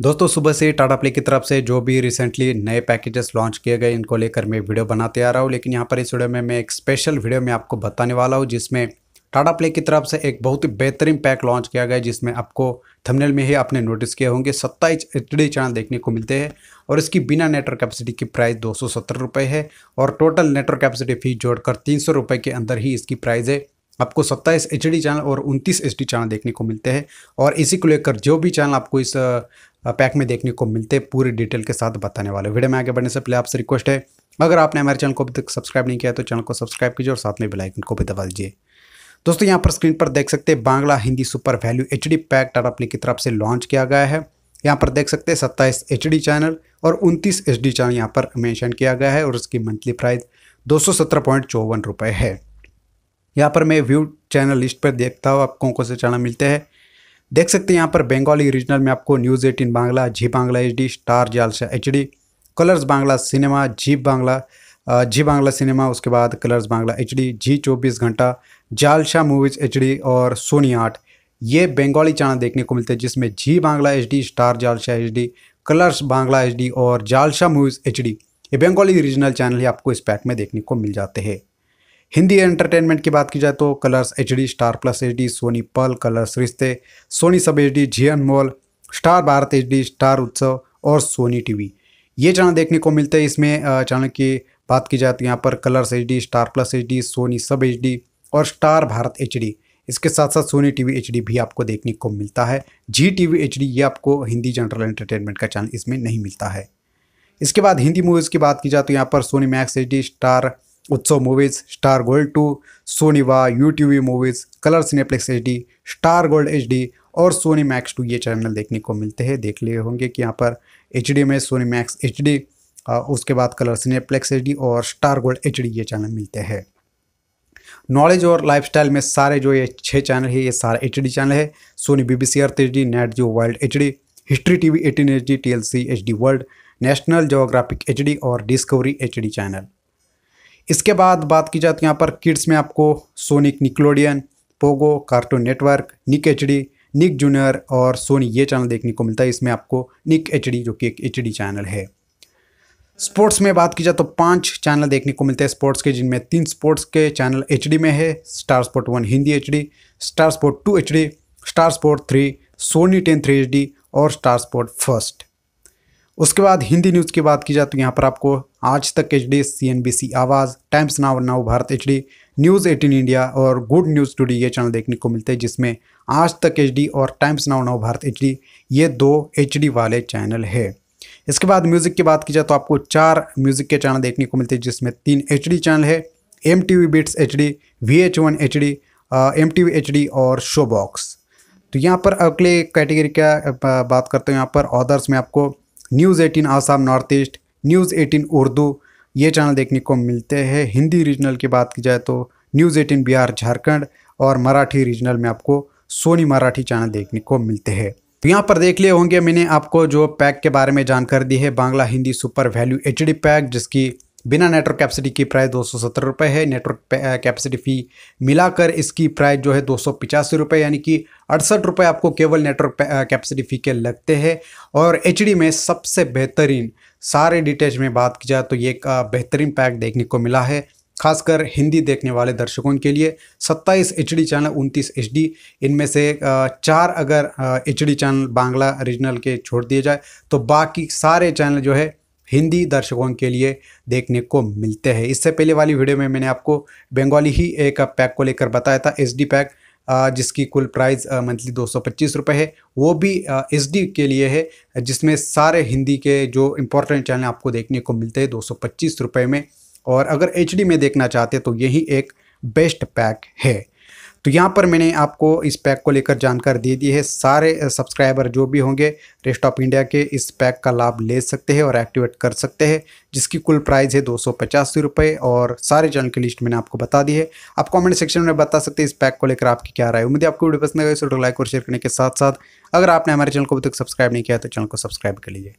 दोस्तों सुबह से टाटा प्ले की तरफ से जो भी रिसेंटली नए पैकेजेस लॉन्च किए गए इनको लेकर मैं वीडियो बनाते आ रहा हूँ लेकिन यहाँ पर इस वीडियो में मैं एक स्पेशल वीडियो में आपको बताने वाला हूँ जिसमें टाटा प्ले की तरफ से एक बहुत ही बेहतरीन पैक लॉन्च किया गया जिसमें आपको थंबनेल में ही आपने नोटिस किए होंगे सत्ताईस एच चैनल देखने को मिलते हैं और इसकी बिना नेटवर्क कैपेसिटी की प्राइस दो सौ है और टोटल नेटवर्क कैपेसिटी फीस जोड़कर तीन सौ के अंदर ही इसकी प्राइज़ है आपको सत्ताईस एच चैनल और उनतीस एच चैनल देखने को मिलते हैं और इसी को लेकर जो भी चैनल आपको इस पैक में देखने को मिलते हैं पूरी डिटेल के साथ बताने वाले वीडियो में आगे बढ़ने से पहले आपसे रिक्वेस्ट है अगर आपने हमारे चैनल को अभी तक सब्सक्राइब नहीं किया तो चैनल को सब्सक्राइब कीजिए और साथ में बेलाइकन को भी दबा दीजिए दोस्तों यहाँ पर स्क्रीन पर देख सकते हैं Bangla Hindi super value H pack Tata अपने की तरफ से लॉन्च किया गया है यहाँ पर देख सकते हैं सत्ताईस एच चैनल और उनतीस एच चैनल यहाँ पर मैंशन किया गया है और उसकी मंथली प्राइस दो सौ सत्रह पॉइंट चौवन रुपये है यहाँ पर मैं व्यू चैनल लिस्ट पर देखता हूँ आपको कौन से चैनल मिलते हैं देख सकते हैं यहाँ पर बंगाली रीजनल में आपको news eighteen Bangla Zee Bangla H star Jalsha H colors Bangla cinema Zee Bangla Zee Bangla cinema उसके बाद colors Bangla H D Zee चौबीस घंटा जालशाह मूवीज़ एच और सोनी आर्ट ये बंगाली चैनल देखने को मिलते हैं जिसमें Zee Bangla H star Jalsha H colors Bangla H और जालशाह मूवीज़ एच ये बंगाली रीजनल चैनल ही आपको इस पैक में देखने को मिल जाते हैं हिंदी एंटरटेनमेंट की बात की जाए तो colors H star plus H Sony Pal colors Rishtey Sony SAB H D Zee मॉल star Bharat H star Utsav और सोनी टीवी ये चैनल देखने को मिलते हैं इसमें चैनल की बात की जाए तो यहाँ पर colors H star plus H Sony SAB H और स्टार भारत एच इसके साथ साथ सोनी टीवी एच भी आपको देखने को मिलता है जी टीवी एच ये आपको हिंदी जनरल एंटरटेनमेंट का चैनल इसमें नहीं मिलता है इसके बाद हिंदी मूवीज़ की बात की जाए तो यहाँ पर Sony max H star Utsav movies star gold two सोनीवा U T V movies colour cineplex H D star gold H D और सोनी मैक्स टू ये चैनल देखने को मिलते हैं देख लिए होंगे कि यहाँ पर एच डी में सोनी मैक्स एच डी उसके बाद कलर सिनेप्लेक्स एच डी और स्टार गोल्ड एच डी ये चैनल मिलते हैं नॉलेज और लाइफस्टाइल में सारे जो ये छः चैनल है ये सारे एच डी चैनल है Sony B B C earth H D Nat Geo world H D history T V eighteen H D T L C H D world national geographic H D और discovery H D channel इसके बाद बात की जाती है यहाँ पर kids में आपको Sonic Nickelodeon Pogo cartoon network Nick H D Nick junior और सोनी ये चैनल देखने को मिलता है इसमें आपको निक एच डी जो कि एक एच डी चैनल है स्पोर्ट्स में बात की जाए तो पांच चैनल देखने को मिलते हैं स्पोर्ट्स के जिनमें तीन स्पोर्ट्स के चैनल एच में है star sport one Hindi H star sport two H star sport three Sony ten three H और स्टार स्पोर्ट फर्स्ट उसके बाद हिंदी न्यूज़ की बात की जाए तो यहाँ पर आपको Aaj Tak H D C N B C Awaaz times now Nav Bharat H D news eighteen India और गुड न्यूज़ टूडी ये चैनल देखने को मिलते हैं जिसमें आज तक एच डी और times now Nav Bharat H D ये दो एच डी वाले चैनल है इसके बाद म्यूज़िक की बात की जाए तो आपको चार म्यूज़िक के चैनल देखने को मिलते हैं जिसमें तीन एच डी चैनल है M T V beats H D V H one H D M T V H D और शो बॉक्स तो यहाँ पर अगले कैटेगरी का बात करते हैं यहाँ पर ऑदर्स में आपको news eighteen Assam north east news eighteen Urdu ये चैनल देखने को मिलते हैं हिंदी रीजनल की बात की जाए तो न्यूज़ एटीन बिहार झारखंड और मराठी रीजनल में आपको सोनी मराठी चैनल देखने को मिलते हैं तो यहाँ पर देख लिए होंगे मैंने आपको जो पैक के बारे में जानकारी दी है Bangla Hindi super value H pack जिसकी बिना नेटवर्क कैपेसिटी की प्राइस दो सौ सत्तर रुपये है नेटवर्क कैपेसिटी फ़ी मिलाकर इसकी प्राइस जो है दो सौ पिचासी रुपये यानी कि अड़सठ रुपये आपको केवल नेटवर्क कैपेसिटी फ़ी के लगते हैं और एच में सबसे बेहतरीन सारे डिटेल्स में बात की जाए तो ये एक बेहतरीन पैक देखने को मिला है खासकर हिंदी देखने वाले दर्शकों के लिए 27 एच चैनल 29 एच इनमें से चार अगर एच चैनल बांग्ला रीजनल के छोड़ दिए जाए तो बाकी सारे चैनल जो है हिंदी दर्शकों के लिए देखने को मिलते हैं इससे पहले वाली वीडियो में मैंने आपको बंगाली ही एक पैक को लेकर बताया था एस पैक जिसकी कुल प्राइस मंथली दो सौ रुपये है वो भी एस के लिए है जिसमें सारे हिंदी के जो इम्पोर्टेंट चैनल आपको देखने को मिलते हैं दो सौ रुपये में और अगर एच में देखना चाहते तो यही एक बेस्ट पैक है तो यहाँ पर मैंने आपको इस पैक को लेकर जानकारी दे दी है सारे सब्सक्राइबर जो भी होंगे रेस्ट ऑफ इंडिया के इस पैक का लाभ ले सकते हैं और एक्टिवेट कर सकते हैं जिसकी कुल प्राइस है दो सौ और सारे चैनल की लिस्ट मैंने आपको बता दी है आप कमेंट सेक्शन में बता सकते हैं इस पैक को लेकर आपकी क्या राय उम्मीद आपको वीडियो पसंद आएगा इस लाइक और शेयर करने के साथ साथ अगर आपने हमारे चैनल को अभी तक सब्सक्राइब नहीं किया तो चैनल को सब्सक्राइब कर लीजिए